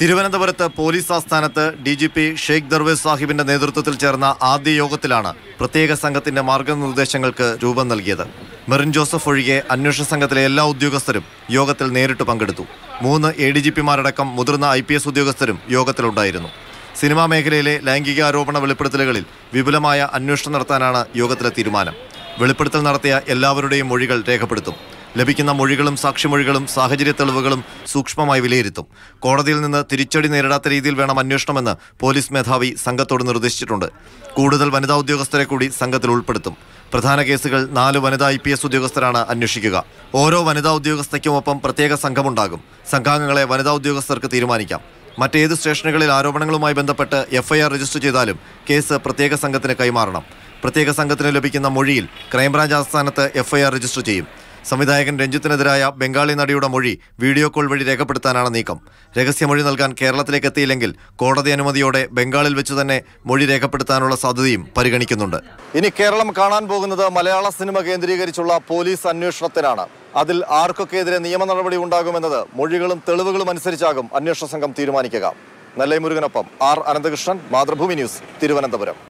തിരുവനന്തപുരത്ത് പോലീസ് ആസ്ഥാനത്ത് D G P Sheikh Darvesh സാഹിബിന്റെ നേതൃത്വത്തിൽ ചേർന്ന ആദ്യ യോഗത്തിലാണ് പ്രത്യേക സംഘത്തിന്റെ മാർഗനിർദ്ദേശങ്ങൾക്ക് രൂപം നൽകിയത് മെറിൻ ജോസഫ് ഒഴികെ അന്വേഷണ സംഘത്തിലെ എല്ലാ ഉദ്യോഗസ്ഥരും യോഗത്തിൽ നേരിട്ട് പങ്കെടുത്തു മൂന്ന് എ ഡി ജി പിമാരടക്കം മുതിർന്ന ഐ പി എസ് ഉദ്യോഗസ്ഥരും യോഗത്തിലുണ്ടായിരുന്നു സിനിമാ മേഖലയിലെ ലൈംഗിക ആരോപണ വെളിപ്പെടുത്തലുകളിൽ വിപുലമായ അന്വേഷണം നടത്താനാണ് യോഗത്തിലെ തീരുമാനം വെളിപ്പെടുത്തൽ നടത്തിയ എല്ലാവരുടെയും മൊഴികൾ രേഖപ്പെടുത്തും ലഭിക്കുന്ന മൊഴികളും സാക്ഷിമൊഴികളും സാഹചര്യ തെളിവുകളും സൂക്ഷ്മമായി വിലയിരുത്തും കോടതിയിൽ നിന്ന് തിരിച്ചടി നേരിടാത്ത രീതിയിൽ വേണം അന്വേഷണമെന്ന് പോലീസ് മേധാവി സംഘത്തോട് നിർദ്ദേശിച്ചിട്ടുണ്ട് കൂടുതൽ വനിതാ ഉദ്യോഗസ്ഥരെ കൂടി സംഘത്തിൽ ഉൾപ്പെടുത്തും പ്രധാന കേസുകൾ നാല് വനിതാ ഐ പി എസ് ഉദ്യോഗസ്ഥരാണ് അന്വേഷിക്കുക ഓരോ വനിതാ ഉദ്യോഗസ്ഥയ്ക്കുമൊപ്പം പ്രത്യേക സംഘമുണ്ടാകും സംഘാംഗങ്ങളെ വനിതാ ഉദ്യോഗസ്ഥർക്ക് തീരുമാനിക്കാം മറ്റേത് സ്റ്റേഷനുകളിൽ ആരോപണങ്ങളുമായി ബന്ധപ്പെട്ട് എഫ്ഐആർ രജിസ്റ്റർ ചെയ്താലും കേസ് പ്രത്യേക സംഘത്തിന് കൈമാറണം പ്രത്യേക സംഘത്തിന് ലഭിക്കുന്ന മൊഴിയിൽ ക്രൈംബ്രാഞ്ച് ആസ്ഥാനത്ത് എഫ്ഐആർ രജിസ്റ്റർ ചെയ്യും സംവിധായകൻ രഞ്ജിത്തിനെതിരായ ബംഗാളി നടിയുടെ മൊഴി വീഡിയോ കോൾ വഴി രേഖപ്പെടുത്താനാണ് നീക്കം രഹസ്യമൊഴി നൽകാൻ കേരളത്തിലേക്ക് എത്തിയില്ലെങ്കിൽ കോടതി അനുമതിയോടെ ബംഗാളിൽ വെച്ച് തന്നെ മൊഴി രേഖപ്പെടുത്താനുള്ള സാധ്യതയും പരിഗണിക്കുന്നുണ്ട് ഇനി കേരളം കാണാൻ പോകുന്നത് മലയാള സിനിമ കേന്ദ്രീകരിച്ചുള്ള പോലീസ് അന്വേഷണത്തിനാണ് അതിൽ ആർക്കൊക്കെതിരെ നിയമ നടപടി ഉണ്ടാകുമെന്നത് മൊഴികളും തെളിവുകളും അനുസരിച്ചാകും അന്വേഷണ സംഘം തീരുമാനിക്കുക മുരുകനൊപ്പം ആർ അനന്തകൃഷ്ണൻ മാതൃഭൂമി ന്യൂസ് തിരുവനന്തപുരം